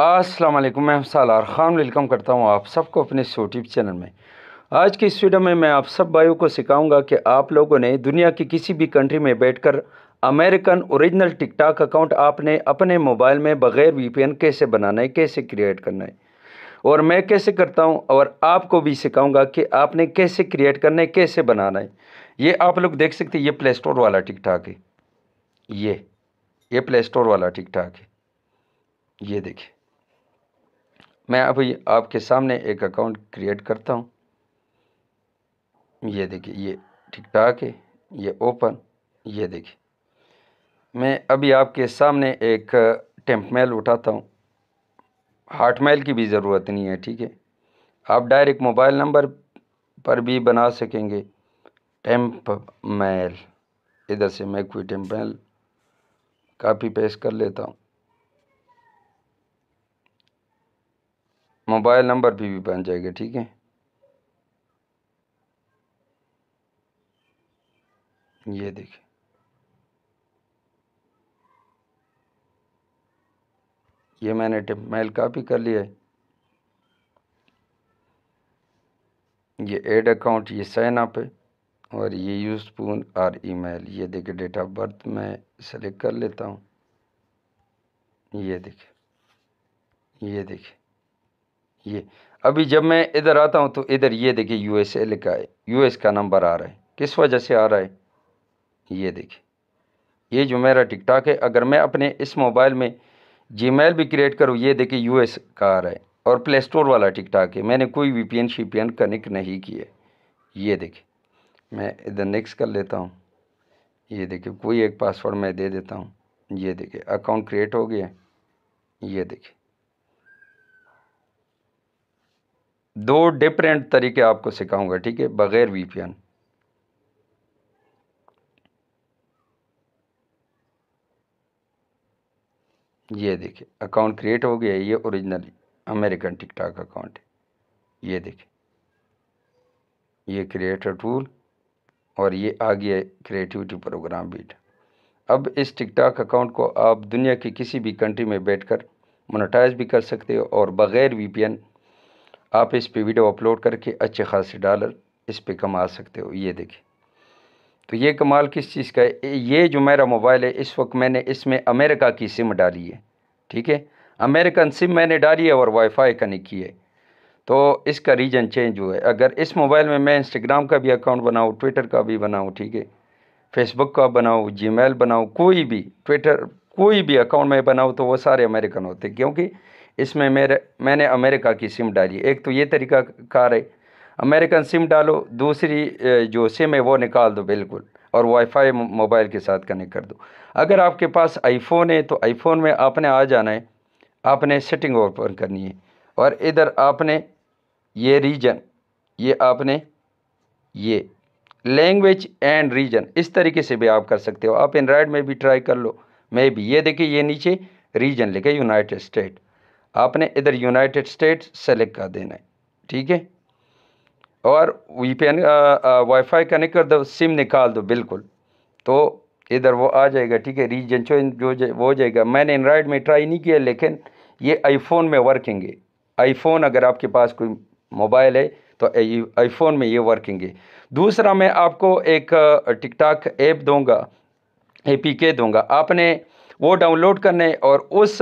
अस्सलाम वालेकुम मैं सालार खान वेलकम करता हूँ आप सबको अपने इस यूट्यूब चैनल में आज की इस वीडियो में मैं आप सब भाइयों को सिखाऊंगा कि आप लोगों ने दुनिया की किसी भी कंट्री में बैठकर अमेरिकन ओरिजिनल टिकटॉक अकाउंट आपने अपने मोबाइल में बग़ैर वीपीएन कैसे बनाना है कैसे क्रिएट करना है और मैं कैसे करता हूँ और आपको भी सिखाऊँगा कि आपने कैसे क्रिएट करना है कैसे बनाना है ये आप लोग देख सकते हैं ये प्ले स्टोर वाला टिकटॉक है ये ये प्ले स्टोर वाला टिकटॉक है ये देखिए मैं अभी आपके सामने एक अकाउंट क्रिएट करता हूँ ये देखिए ये ठीक ठाक है ये ओपन ये देखिए मैं अभी आपके सामने एक टेम्प मेल उठाता हूँ हार्ट मेल की भी ज़रूरत नहीं है ठीक है आप डायरेक्ट मोबाइल नंबर पर भी बना सकेंगे टेम्प मेल इधर से मैं कोई टेम्प मेल कापी पेश कर लेता हूँ मोबाइल नंबर भी, भी बन जाएगा ठीक है ये देखिए ये मैंने मेल कापी कर लिया है ये एड अकाउंट ये साइन अप है और ये यूज पून और ईमेल ये देखिए डेट ऑफ बर्थ मैं सेलेक्ट कर लेता हूँ ये देखिए ये देखिए ये अभी जब मैं इधर आता हूँ तो इधर ये देखिए यू एस ए लिखा है एस का नंबर आ रहा है किस वजह से आ रहा है ये देखिए ये जो मेरा टिकटॉक है अगर मैं अपने इस मोबाइल में जीमेल भी क्रिएट करूँ ये देखिए एस का आ रहा है और प्ले स्टोर वाला टिकटॉक है मैंने कोई वी पी एन कनेक्ट नहीं किया ये देखिए मैं इधर नेक्स्ट कर लेता हूँ ये देखिए कोई एक पासवर्ड मैं दे देता हूँ ये देखिए अकाउंट क्रिएट हो गया ये देखिए दो डिफरेंट तरीके आपको सिखाऊंगा ठीक है बग़ैर वीपीएन ये देखिए अकाउंट क्रिएट हो गया है ये ओरिजिनल अमेरिकन टिकटॉक अकाउंट है ये देखिए ये क्रिएटर टूल और ये आ गया क्रिएटिविटी प्रोग्राम बीट अब इस टिकटॉक अकाउंट को आप दुनिया की किसी भी कंट्री में बैठकर मोनेटाइज भी कर सकते हो और बग़ैर वीपीएन आप इस पे वीडियो अपलोड करके अच्छे खासे डॉलर इस पे कमा सकते हो ये देखिए तो ये कमाल किस चीज़ का है ये जो मेरा मोबाइल है इस वक्त मैंने इसमें अमेरिका की सिम डाली है ठीक है अमेरिकन सिम मैंने डाली है और वाईफाई कनेक्ट की है तो इसका रीजन चेंज हुआ है अगर इस मोबाइल में मैं इंस्टाग्राम का भी अकाउंट बनाऊँ ट्विटर का भी बनाऊँ ठीक है फेसबुक का बनाऊँ जी बनाऊँ कोई भी ट्विटर कोई भी अकाउंट में बनाऊँ तो वो सारे अमेरिकन होते क्योंकि इसमें मेरे मैंने अमेरिका की सिम डाली एक तो ये तरीका कार है अमेरिकन सिम डालो दूसरी जो सिम है वो निकाल दो बिल्कुल और वाईफाई मोबाइल के साथ कनेक्ट कर दो अगर आपके पास आईफोन है तो आईफोन में आपने आ जाना है आपने सेटिंग ओपन करनी है और इधर आपने ये रीजन ये आपने ये लैंग्वेज एंड रीजन इस तरीके से भी आप कर सकते हो आप एंड्राइड में भी ट्राई कर लो मैं भी ये देखिए ये नीचे रीजन लिखे यूनाइटेड स्टेट आपने इधर यूनाइटेड स्टेट्स सेलेक्ट कर देना है ठीक है और V P N wifi connect कर दो सिम निकाल दो बिल्कुल तो इधर वो आ जाएगा ठीक है रीजन चो जो वो हो जाएगा मैंने एंड्राइड में ट्राई नहीं किया लेकिन ये आईफोन में वर्किंग है आईफोन अगर आपके पास कोई मोबाइल है तो आईफोन में ये वर्किंग है दूसरा मैं आपको एक टिकटॉक ऐप दूंगा ए पी के दूंगा आपने वो डाउनलोड करने और उस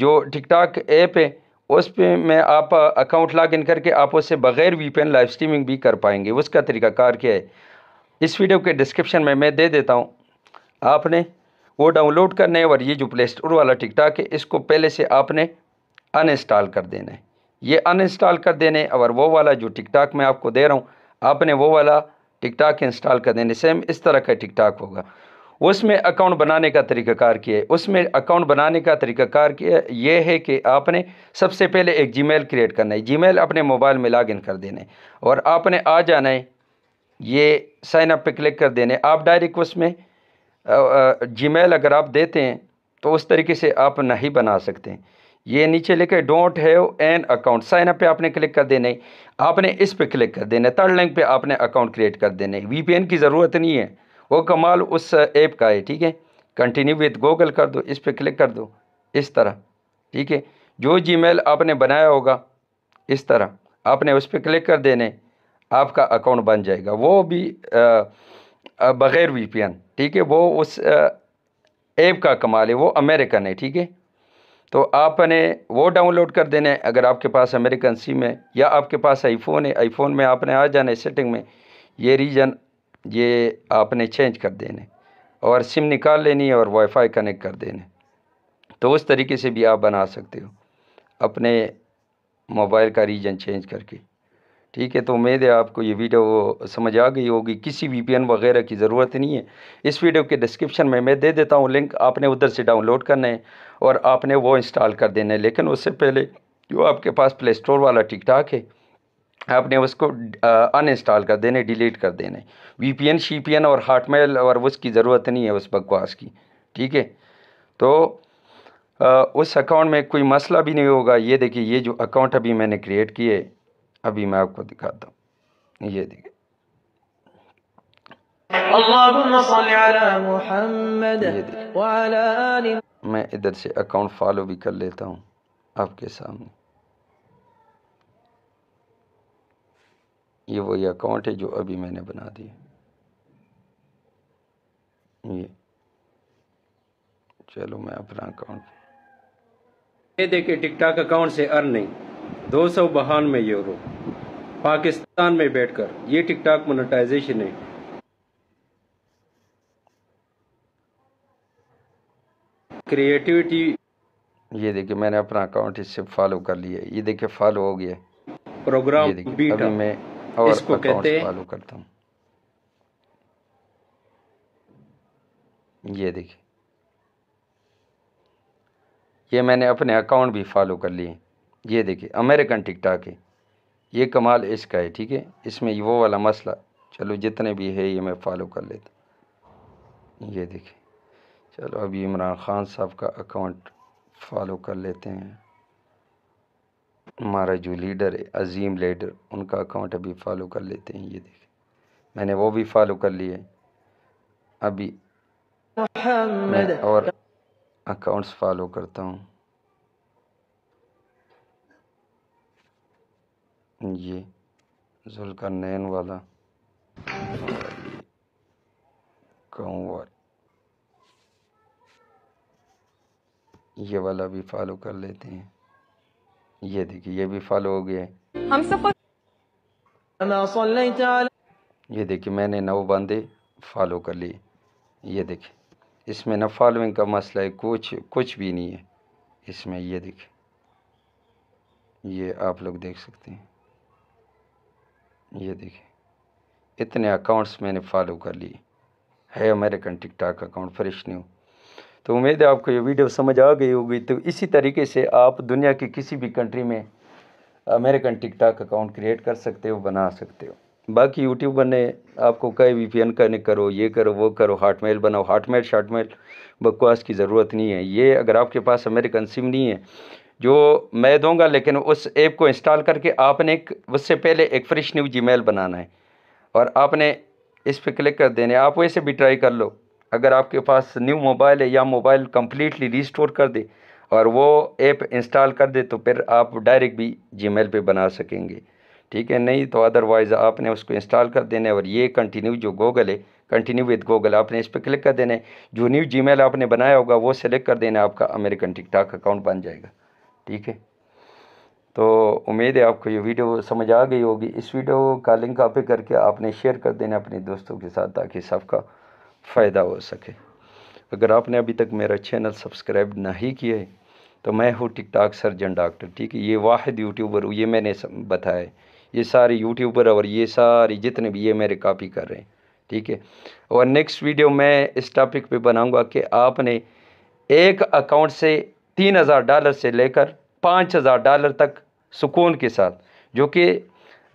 जो टिकटॉक ऐप है उस पर मैं आप अकाउंट लॉग इन करके आप उससे बग़ैर वीपीएन लाइव स्ट्रीमिंग भी कर पाएंगे उसका तरीका कार क्या है इस वीडियो के डिस्क्रिप्शन में मैं दे देता हूँ आपने वो डाउनलोड करने और ये जो प्ले स्टोर वाला टिकटॉक है इसको पहले से आपने इंस्टॉल कर देना है ये इंस्टॉल कर देने और वो वाला जो टिकटॉक मैं आपको दे रहा हूँ आपने वो वाला टिकटॉक इंस्टॉल कर देने सेम इस तरह का टिकटॉक होगा उसमें अकाउंट बनाने का तरीक़ाकार किया है उसमें अकाउंट बनाने का तरीक़ाकार किया ये है कि आपने सबसे पहले एक जीमेल क्रिएट करना है जीमेल अपने मोबाइल में लॉगिन कर देना है और आपने आ जाना है ये साइन अप पे क्लिक कर देने आप डायरेक्ट उसमें जीमेल अगर आप देते हैं तो उस तरीके से आप नहीं बना सकते हैं ये नीचे लिखे don't have an account sign up पे आपने क्लिक कर देना है आपने इस पे क्लिक कर देना है थर्ड लिंक पे आपने अकाउंट क्रिएट कर देना है वीपीएन की ज़रूरत नहीं है वो कमाल उस ऐप का है ठीक है कंटिन्यू विथ गूगल कर दो इस पर क्लिक कर दो इस तरह ठीक है जो जीमेल आपने बनाया होगा इस तरह आपने उस पर क्लिक कर देने आपका अकाउंट बन जाएगा वो भी बग़ैर वीपीएन ठीक है वो उस ऐप का कमाल है वो अमेरिकन है ठीक है तो आपने वो डाउनलोड कर देने अगर आपके पास अमेरिकन सिम है या आपके पास आईफोन है आईफोन में आपने आ जाना है सेटिंग में ये रीजन ये आपने चेंज कर देने और सिम निकाल लेनी है और वाईफाई कनेक्ट कर देने तो उस तरीके से भी आप बना सकते हो अपने मोबाइल का रीजन चेंज करके ठीक है तो उम्मीद है आपको ये वीडियो समझ आ गई होगी किसी वीपीएन वगैरह की ज़रूरत नहीं है इस वीडियो के डिस्क्रिप्शन में मैं दे देता हूँ लिंक आपने उधर से डाउनलोड करना है और आपने वो इंस्टॉल कर देना है लेकिन उससे पहले जो आपके पास प्ले स्टोर वाला टिकटॉक है आपने उसको अनइंस्टॉल कर देने डिलीट कर देने वीपीएन शीपीएन और मेल और उसकी ज़रूरत नहीं है उस बकवास की ठीक है तो आ, उस अकाउंट में कोई मसला भी नहीं होगा ये देखिए ये जो अकाउंट अभी मैंने क्रिएट किए अभी मैं आपको दिखाता हूँ ये देखिए मैं इधर से अकाउंट फॉलो भी कर लेता हूँ आपके सामने ये वही अकाउंट है जो अभी मैंने बना दिया ये चलो मैं अपना अकाउंट ये देखिए टिकटॉक अकाउंट से अर्निंग दो सौ बहानवे यूरो पाकिस्तान में बैठकर ये टिकटॉक मोनेटाइजेशन है क्रिएटिविटी ये देखिए मैंने अपना अकाउंट इससे फॉलो कर लिया ये देखिए फॉलो हो गया प्रोग्राम बीटा में और इसको कहते हैं करता हूँ ये देखिए ये मैंने अपने अकाउंट भी फॉलो कर लिए ये देखिए अमेरिकन टिकटॉक है ये कमाल इसका है ठीक है इसमें वो वाला मसला चलो जितने भी है ये मैं फॉलो कर लेता ये देखिए चलो अभी इमरान ख़ान साहब का अकाउंट फॉलो कर लेते हैं हमारा जो लीडर है अजीम लीडर उनका अकाउंट अभी फॉलो कर लेते हैं ये देखें मैंने वो भी फॉलो कर लिए अभी मैं और अकाउंट्स फॉलो करता हूँ ये जुल्कर नैन वाला कंवर ये वाला भी फॉलो कर लेते हैं ये देखिए ये भी फॉलो हो गया हम ये देखिए मैंने नौ बंदे फॉलो कर लिए ये देखिए इसमें ना फॉलोइंग का मसला है कुछ कुछ भी नहीं है इसमें ये देखिए ये आप लोग देख सकते हैं ये देखिए इतने अकाउंट्स मैंने फॉलो कर लिए है American TikTok account fresh new तो उम्मीद है आपको ये वीडियो समझ आ गई होगी तो इसी तरीके से आप दुनिया की किसी भी कंट्री में अमेरिकन टिकटॉक अकाउंट क्रिएट कर सकते हो बना सकते हो बाकी यूट्यूबर ने आपको कई वी पी करने करो ये करो वो करो मेल बनाओ शॉट मेल बकवास की ज़रूरत नहीं है ये अगर आपके पास अमेरिकन सिम नहीं है जो मैं दूंगा लेकिन उस ऐप को इंस्टॉल करके आपने एक उससे पहले एक फ्रेश न्यू जी बनाना है और आपने इस पर क्लिक कर देने आप वैसे भी ट्राई कर लो अगर आपके पास न्यू मोबाइल है या मोबाइल कम्प्लीटली रिस्टोर कर दे और वो ऐप इंस्टॉल कर दे तो फिर आप डायरेक्ट भी जीमेल पे बना सकेंगे ठीक है नहीं तो अदरवाइज़ आपने उसको इंस्टॉल कर देना है और ये कंटिन्यू जो गूगल है कंटिन्यू विद गूगल आपने इस पर क्लिक कर देना है जो न्यू मेल आपने बनाया होगा वो सेलेक्ट कर देना आपका अमेरिकन टिकटॉक अकाउंट बन जाएगा ठीक है तो उम्मीद है आपको ये वीडियो समझ आ गई होगी इस वीडियो का लिंक कॉपी करके आपने शेयर कर देना अपने दोस्तों के साथ ताकि सबका फ़ायदा हो सके अगर आपने अभी तक मेरा चैनल सब्सक्राइब नहीं किया है तो मैं हूँ टिकटॉक सर्जन डॉक्टर ठीक है ये वाद यूट्यूबर ये मैंने बताया ये सारे यूट्यूबर और ये सारे जितने भी ये मेरे कापी कर रहे हैं ठीक है और नेक्स्ट वीडियो मैं इस टॉपिक पर बनाऊँगा कि आपने एक अकाउंट से तीन हज़ार डॉलर से लेकर पाँच हज़ार डॉलर तक सुकून के साथ जो कि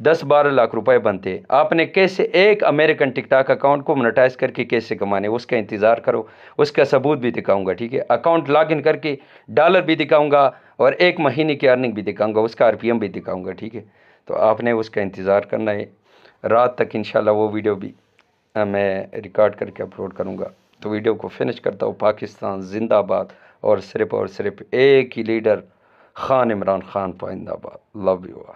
दस बारह लाख रुपए बनते आपने कैसे एक अमेरिकन टिकटॉक अकाउंट को मोनेटाइज करके कैसे कमाने उसका इंतज़ार करो उसका सबूत भी दिखाऊंगा ठीक है अकाउंट लॉगिन करके डॉलर भी दिखाऊंगा और एक महीने की अर्निंग भी दिखाऊंगा उसका आरपीएम भी दिखाऊंगा ठीक है तो आपने उसका इंतज़ार करना है रात तक इन वो वीडियो भी मैं रिकॉर्ड करके अपलोड करूँगा तो वीडियो को फिनिश करता हूँ पाकिस्तान जिंदाबाद और सिर्फ़ और सिर्फ एक ही लीडर खान इमरान खान पाइंदाबाद लव यू